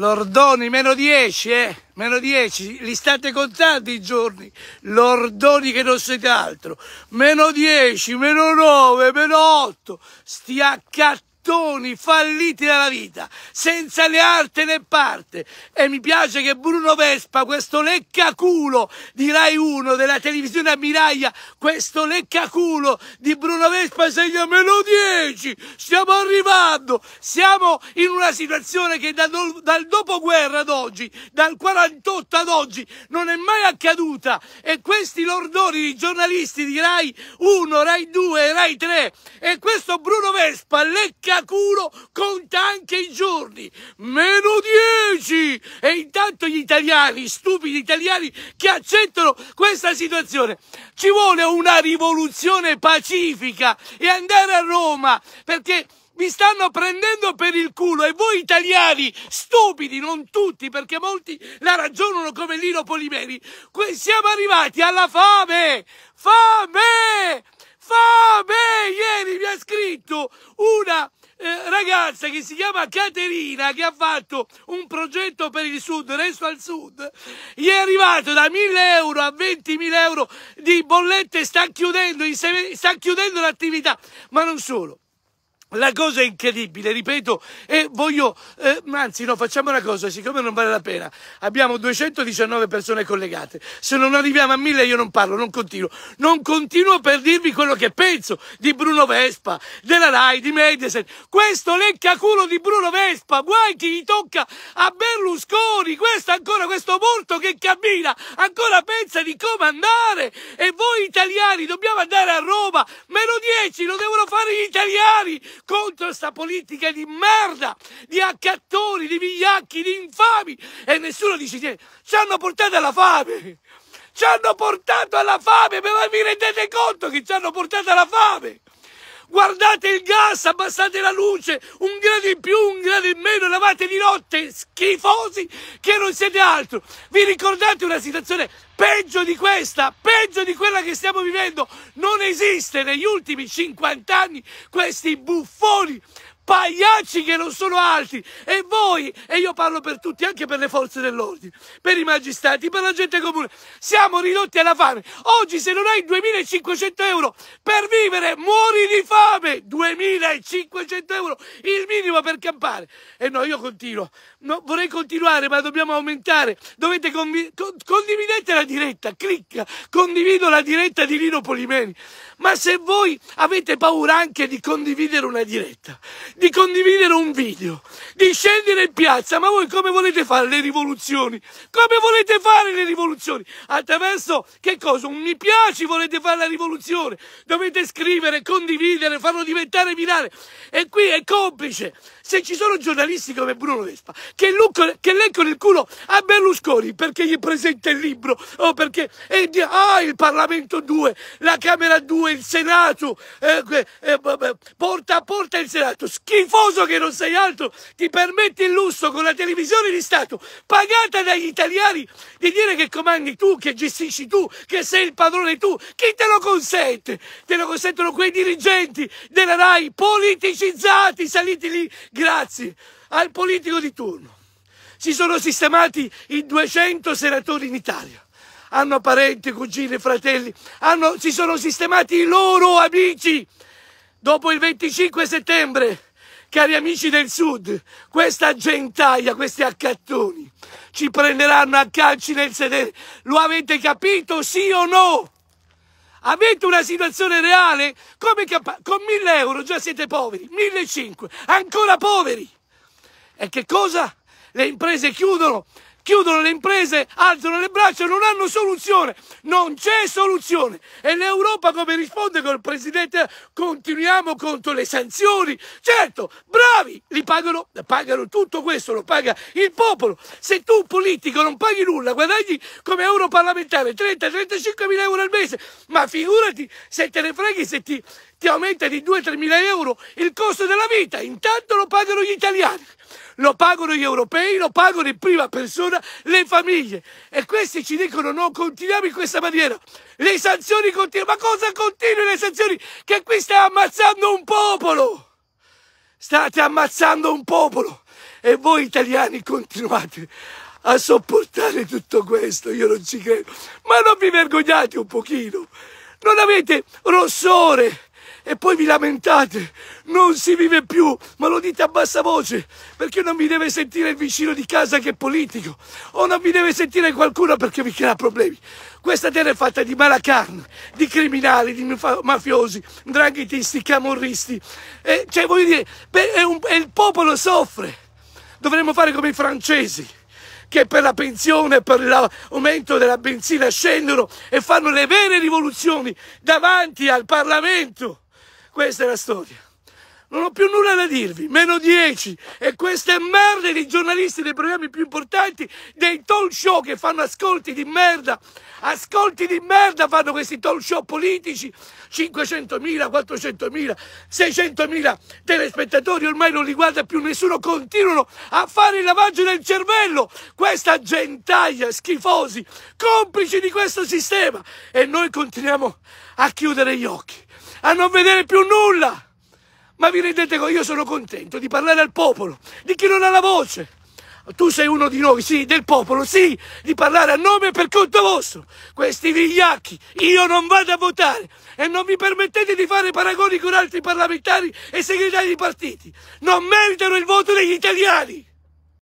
Lordoni, meno 10, eh? Meno 10, li state contando i giorni. Lordoni che non siete altro. Meno 10, meno 9, meno 8. Stia a testoni falliti dalla vita, senza né arte né parte. E mi piace che Bruno Vespa, questo leccaculo di Rai 1 della televisione Ammiraglia, questo leccaculo di Bruno Vespa segna meno 10. Stiamo arrivando, siamo in una situazione che da do, dal dopoguerra ad oggi, dal 48 ad oggi, non è mai accaduta. E questi lordoni di giornalisti di Rai 1, Rai 2, Rai 3 e questo Bruno Vespa lecca culo conta anche i giorni. Meno 10! E intanto gli italiani, stupidi italiani, che accettano questa situazione. Ci vuole una rivoluzione pacifica e andare a Roma, perché vi stanno prendendo per il culo e voi italiani, stupidi, non tutti, perché molti la ragionano come Lino Polimeri, siamo arrivati alla fame! Fame! Fame! Ieri mi ha scritto una eh, ragazza che si chiama Caterina che ha fatto un progetto per il sud, resto al sud, gli è arrivato da 1000 euro a 20.000 euro di bollette, sta chiudendo, sta chiudendo l'attività, ma non solo la cosa è incredibile, ripeto, e voglio, eh, anzi no, facciamo una cosa, siccome non vale la pena, abbiamo 219 persone collegate, se non arriviamo a 1000 io non parlo, non continuo, non continuo per dirvi quello che penso di Bruno Vespa, della RAI, di Mediaset, questo lecca culo di Bruno Vespa, guai chi gli tocca a Berlusconi, questo ancora, questo morto che cammina, ancora pensa di come andare, e voi italiani dobbiamo andare a Roma, meno 10 lo devono fare gli italiani, contro questa politica di merda, di accattori, di vigliacchi, di infami e nessuno dice niente. Ci hanno portato alla fame! Ci hanno portato alla fame! Ma vi rendete conto che ci hanno portato alla fame? guardate il gas, abbassate la luce, un grado in più, un grado in meno, lavate di notte, schifosi che non siete altro. Vi ricordate una situazione Peggio di questa, peggio di quella che stiamo vivendo, non esiste negli ultimi 50 anni questi buffoni pagliacci che non sono altri e voi, e io parlo per tutti anche per le forze dell'ordine, per i magistrati per la gente comune, siamo ridotti alla fame oggi se non hai 2500 euro per vivere muori di fame 2500 euro il minimo per campare e no io continuo no, vorrei continuare ma dobbiamo aumentare dovete condividere la diretta, clicca, condivido la diretta di Lino Polimeni. Ma se voi avete paura anche di condividere una diretta, di condividere un video, di scendere in piazza, ma voi come volete fare le rivoluzioni? Come volete fare le rivoluzioni? Attraverso che cosa? Un mi piace volete fare la rivoluzione? Dovete scrivere, condividere, farlo diventare virale. E qui è complice. Se ci sono giornalisti come Bruno Vespa che, lucco, che leggono il culo a Berlusconi perché gli presenta il libro oh, perché e, eh, ah, il Parlamento 2, la Camera 2, il Senato, eh, eh, porta a porta il Senato, schifoso che non sei altro, ti permette il lusso con la televisione di Stato, pagata dagli italiani, di dire che comandi tu, che gestisci tu, che sei il padrone tu, chi te lo consente? Te lo consentono quei dirigenti della RAI politicizzati, saliti lì, grazie al politico di turno. Si sono sistemati i 200 senatori in Italia hanno parenti, cugini, fratelli, hanno, si sono sistemati i loro amici. Dopo il 25 settembre, cari amici del sud, questa gentaglia, questi accattoni, ci prenderanno a calci nel sedere. Lo avete capito, sì o no? Avete una situazione reale? Come con 1000 euro già siete poveri, 1500, ancora poveri. E che cosa? Le imprese chiudono, chiudono le imprese, alzano le braccia, non hanno soluzione, non c'è soluzione. E l'Europa come risponde col Presidente? Continuiamo contro le sanzioni, certo, bravi, li pagano, pagano tutto questo, lo paga il popolo. Se tu politico non paghi nulla, guadagni come europarlamentare 30-35 mila euro al mese, ma figurati se te ne freghi se ti ti aumenta di 2-3 mila euro il costo della vita, intanto lo pagano gli italiani, lo pagano gli europei, lo pagano in prima persona le famiglie e questi ci dicono non continuiamo in questa maniera, le sanzioni continuano, ma cosa continuano le sanzioni? Che qui stai ammazzando un popolo! State ammazzando un popolo e voi italiani continuate a sopportare tutto questo, io non ci credo. Ma non vi vergognate un pochino? Non avete rossore e poi vi lamentate. Non si vive più, ma lo dite a bassa voce, perché non vi deve sentire il vicino di casa che è politico, o non vi deve sentire qualcuno perché vi crea problemi. Questa terra è fatta di malacarne, di criminali, di mafiosi, dranghitisti, camorristi. E, cioè, voglio dire, è un, è il popolo soffre. Dovremmo fare come i francesi che per la pensione, per l'aumento della benzina scendono e fanno le vere rivoluzioni davanti al Parlamento. Questa è la storia. Non ho più nulla da dirvi, meno 10. E questa è merda dei giornalisti dei programmi più importanti, dei talk show che fanno ascolti di merda. Ascolti di merda fanno questi talk show politici. 500.000, 400.000, 600.000 telespettatori, ormai non li guarda più nessuno, continuano a fare il lavaggio del cervello. Questa gentaglia, schifosi, complici di questo sistema. E noi continuiamo a chiudere gli occhi a non vedere più nulla. Ma vi rendete conto, io sono contento di parlare al popolo, di chi non ha la voce. Tu sei uno di noi, sì, del popolo, sì, di parlare a nome e per conto vostro. Questi vigliacchi, io non vado a votare e non vi permettete di fare paragoni con altri parlamentari e segretari di partiti. Non meritano il voto degli italiani.